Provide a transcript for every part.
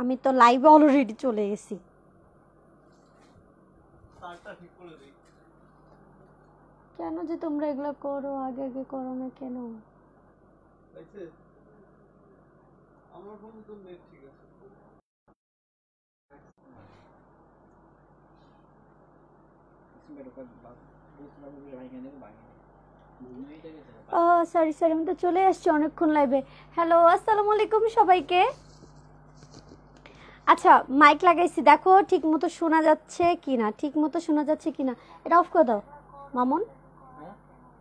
আমি তো live already চলে গেছি কেন যে তোমরা এগুলো করো আগে আগে করো না কেন আমার তো নেট ঠিক আছে ও সরি সরি আমি তো চলে আসছি অনেকক্ষণ লাইভে হ্যালো আসসালামু আলাইকুম সবাইকে আচ্ছা মাইক লাগাইছি দেখো ঠিক মতো শোনা যাচ্ছে কি না ঠিক মতো শোনা যাচ্ছে কি না এটা অফ করে দাও মামুন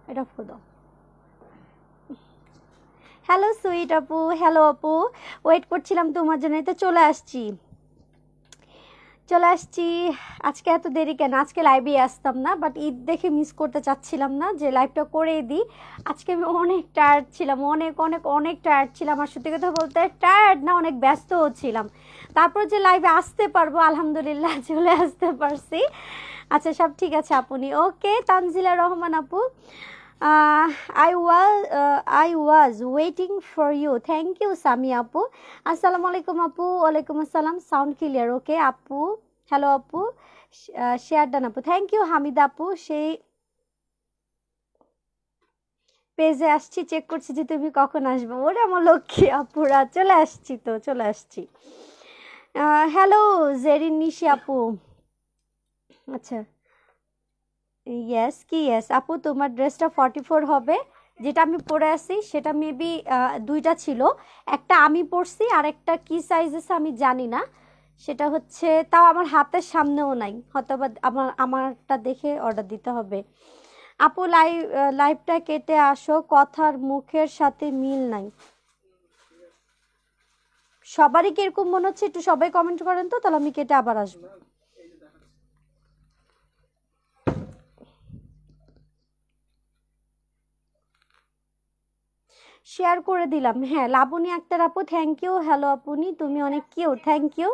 এটা অফ করে দাও হ্যালো সুইট আপু হ্যালো আপু ওয়েট করছিলাম তোমার জন্য তো চলে আসছি চলে আসছি আজকে এত দেরি কেন আজকে লাইভে আসতাম না বাট ঈদ দেখে মিস করতে চাচ্ছিলাম না যে লাইভটা করে দিই আজকে আমি অনেক টায়ার্ড ছিলাম অনেক অনেক অনেক টায়ার্ড ছিলাম আর সত্যি কথা বলতে টায়ার্ড না অনেক ব্যস্ত ছিলাম তারপর যে লাইভে আসতে পারবো আলহামদুলিল্লাহ চলে আসতে পারছি আচ্ছা সব ঠিক আছে আপনি ওকে তানজিলা রহমান আপু I was waiting for you thank you Sami আপু আসসালামু আলাইকুম আপু ওয়ালাইকুম আসসালাম সাউন্ড ক্লিয়ার ওকে আপু হ্যালো আপু শেয়ারডান আপু থ্যাংক ইউ হামিদ আপু সেই পেজে আসছি চেক করছি যে তুমি কখন আসবো ওরে আমার লক্ষ্মী আপুরা চলে আসছি তো চলে আসছি হ্যালো জেরিন নিশি আপু আচ্ছা ইয়েস কি ইয়েস আপু তোমার ড্রেসটা ফর্টি ফোর হবে যেটা আমি পরে আছি সেটা মেবি দুইটা ছিল একটা আমি পরছি আর একটা কী সাইজ আছে আমি জানি না সেটা হচ্ছে তাও আমার হাতের সামনেও নাই হয়তো বা আমার আমারটা দেখে অর্ডার দিতে হবে আপু লাইভ লাইভটা কেটে আসো কথার মুখের সাথে মিল নাই সবারই কীরকম মনে হচ্ছে একটু সবাই কমেন্ট করেন তো তাহলে আমি কেটে আবার আসবো শেয়ার করে দিলাম হ্যাঁ লাবণী আক্তার আপু থ্যাংক ইউ হ্যালো আপুনি তুমি অনেক কিউ থ্যাংক ইউ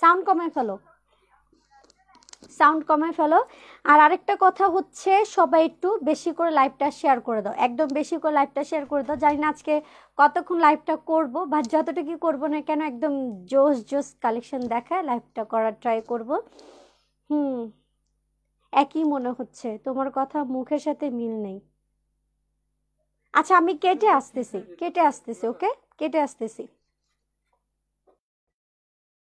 সাউন্ড কমে ফেলো সাউন্ড কমে ফেলো আর আরেকটা কথা হচ্ছে সবাই একটু বেশি করে লাইভটা শেয়ার করে দাও একদম বেশি করে লাইভটা শেয়ার করে দাও জানি না আজকে কতক্ষণ লাইভটা করব বা যতটুকু করবো না কেন একদম জোস জোস কালেকশন দেখায় লাইভটা করার ট্রাই করব হুম একই মনে হচ্ছে তোমার কথা মুখের সাথে মিল নেই আচ্ছা আমি কেটে আসতেছি কেটে আসতেছি ওকে কেটে আসতেছি